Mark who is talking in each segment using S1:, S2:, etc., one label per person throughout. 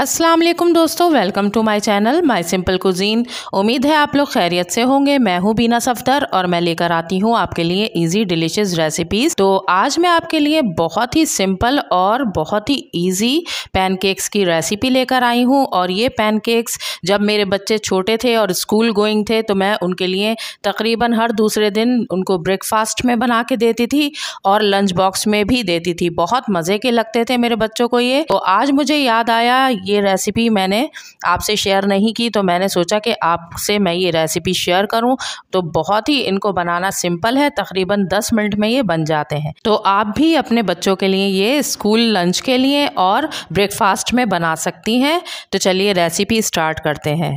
S1: अस्सलाम वालेकुम दोस्तों welcome to my channel my simple cuisine उम्मीद है आप लोग खैरियत से होंगे मैं हूँ बीना सफदर और मैं लेकर आती हूँ आपके लिए इजी डिलीशियस रेसिपीज़ तो आज मैं आपके लिए बहुत ही सिंपल और बहुत ही इजी पैनकेक्स की रेसिपी लेकर आई हूँ और ये पैनकेक्स जब मेरे बच्चे छोटे थे और स्कूल गोइंग थे तो मैं उनके लिए तकरीबन हर दूसरे दिन उनको ब्रेकफास्ट में बना के देती थी और लंच बॉक्स में भी देती थी बहुत मज़े के लगते थे मेरे बच्चों को ये तो आज मुझे याद आया ये रेसिपी मैंने आपसे शेयर नहीं की तो मैंने सोचा कि आपसे मैं ये रेसिपी शेयर करूं तो बहुत ही इनको बनाना सिंपल है तकरीबन 10 मिनट में ये बन जाते हैं तो आप भी अपने बच्चों के लिए ये स्कूल लंच के लिए और ब्रेकफास्ट में बना सकती हैं तो चलिए रेसिपी स्टार्ट करते हैं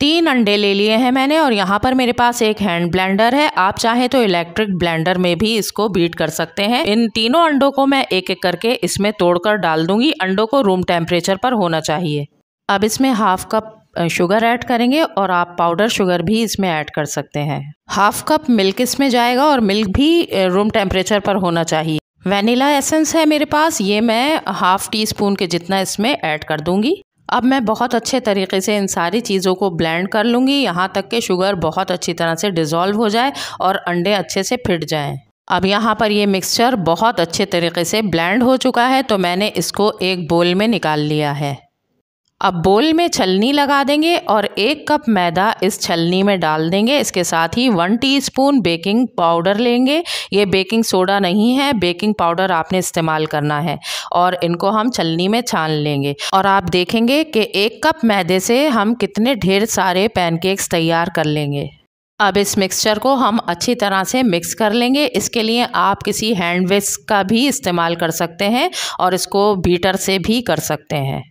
S1: तीन अंडे ले लिए हैं मैंने और यहाँ पर मेरे पास एक हैंड ब्लेंडर है आप चाहें तो इलेक्ट्रिक ब्लेंडर में भी इसको बीट कर सकते हैं इन तीनों अंडों को मैं एक एक करके इसमें तोड़कर डाल दूंगी अंडों को रूम टेम्परेचर पर होना चाहिए अब इसमें हाफ कप शुगर ऐड करेंगे और आप पाउडर शुगर भी इसमें ऐड कर सकते हैं हाफ कप मिल्क इसमें जाएगा और मिल्क भी रूम टेम्परेचर पर होना चाहिए वेनिला एसेंस है मेरे पास ये मैं हाफ़ टी स्पून के जितना इसमें ऐड कर दूंगी अब मैं बहुत अच्छे तरीके से इन सारी चीज़ों को ब्लेंड कर लूँगी यहाँ तक कि शुगर बहुत अच्छी तरह से डिज़ोल्व हो जाए और अंडे अच्छे से फिट जाएँ अब यहाँ पर ये मिक्सचर बहुत अच्छे तरीके से ब्लेंड हो चुका है तो मैंने इसको एक बोल में निकाल लिया है अब बोल में छलनी लगा देंगे और एक कप मैदा इस छलनी में डाल देंगे इसके साथ ही वन टीस्पून बेकिंग पाउडर लेंगे ये बेकिंग सोडा नहीं है बेकिंग पाउडर आपने इस्तेमाल करना है और इनको हम छलनी में छान लेंगे और आप देखेंगे कि एक कप मैदे से हम कितने ढेर सारे पैनकेक्स तैयार कर लेंगे अब इस मिक्सचर को हम अच्छी तरह से मिक्स कर लेंगे इसके लिए आप किसी हैंड का भी इस्तेमाल कर सकते हैं और इसको बीटर से भी कर सकते हैं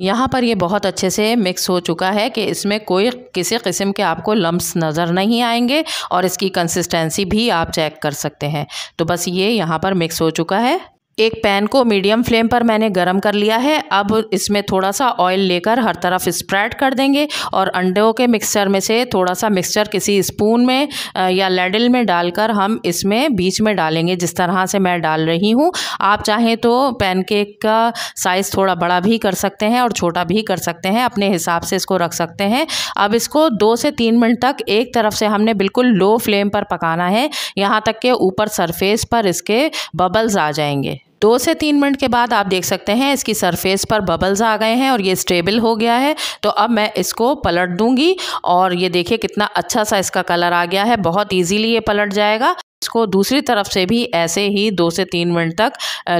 S1: यहाँ पर ये बहुत अच्छे से मिक्स हो चुका है कि इसमें कोई किसी किस्म के आपको लम्ब्स नज़र नहीं आएंगे और इसकी कंसिस्टेंसी भी आप चेक कर सकते हैं तो बस ये यहाँ पर मिक्स हो चुका है एक पैन को मीडियम फ्लेम पर मैंने गरम कर लिया है अब इसमें थोड़ा सा ऑयल लेकर हर तरफ स्प्रेड कर देंगे और अंडों के मिक्सचर में से थोड़ा सा मिक्सचर किसी स्पून में या लेडल में डालकर हम इसमें बीच में डालेंगे जिस तरह से मैं डाल रही हूँ आप चाहें तो पैनकेक का साइज़ थोड़ा बड़ा भी कर सकते हैं और छोटा भी कर सकते हैं अपने हिसाब से इसको रख सकते हैं अब इसको दो से तीन मिनट तक एक तरफ से हमने बिल्कुल लो फ्लेम पर पकाना है यहाँ तक के ऊपर सरफेस पर इसके बबल्स आ जाएंगे दो से तीन मिनट के बाद आप देख सकते हैं इसकी सरफेस पर बबल्स आ गए हैं और ये स्टेबल हो गया है तो अब मैं इसको पलट दूंगी और ये देखिए कितना अच्छा सा इसका कलर आ गया है बहुत ईजीली ये पलट जाएगा इसको दूसरी तरफ से भी ऐसे ही दो से तीन मिनट तक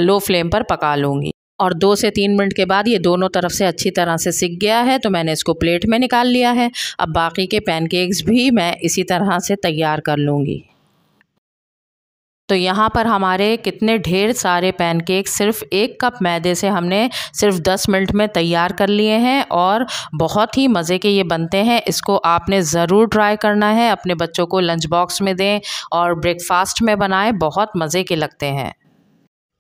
S1: लो फ्लेम पर पका लूँगी और दो से तीन मिनट के बाद ये दोनों तरफ से अच्छी तरह से सिक गया है तो मैंने इसको प्लेट में निकाल लिया है अब बाकी के पैनकेक्स भी मैं इसी तरह से तैयार कर लूँगी तो यहाँ पर हमारे कितने ढेर सारे पैनकेक सिर्फ एक कप मैदे से हमने सिर्फ 10 मिनट में तैयार कर लिए हैं और बहुत ही मज़े के ये बनते हैं इसको आपने ज़रूर ट्राई करना है अपने बच्चों को लंच बॉक्स में दें और ब्रेकफास्ट में बनाएं बहुत मज़े के लगते हैं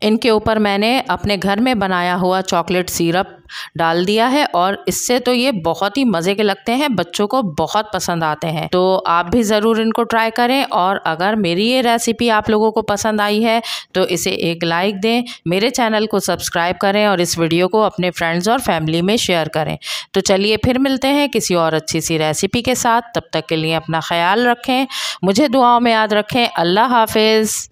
S1: इनके ऊपर मैंने अपने घर में बनाया हुआ चॉकलेट सिरप डाल दिया है और इससे तो ये बहुत ही मज़े के लगते हैं बच्चों को बहुत पसंद आते हैं तो आप भी ज़रूर इनको ट्राई करें और अगर मेरी ये रेसिपी आप लोगों को पसंद आई है तो इसे एक लाइक दें मेरे चैनल को सब्सक्राइब करें और इस वीडियो को अपने फ्रेंड्स और फैमिली में शेयर करें तो चलिए फिर मिलते हैं किसी और अच्छी सी रेसिपी के साथ तब तक के लिए अपना ख्याल रखें मुझे दुआओं में याद रखें अल्लाह हाफिज़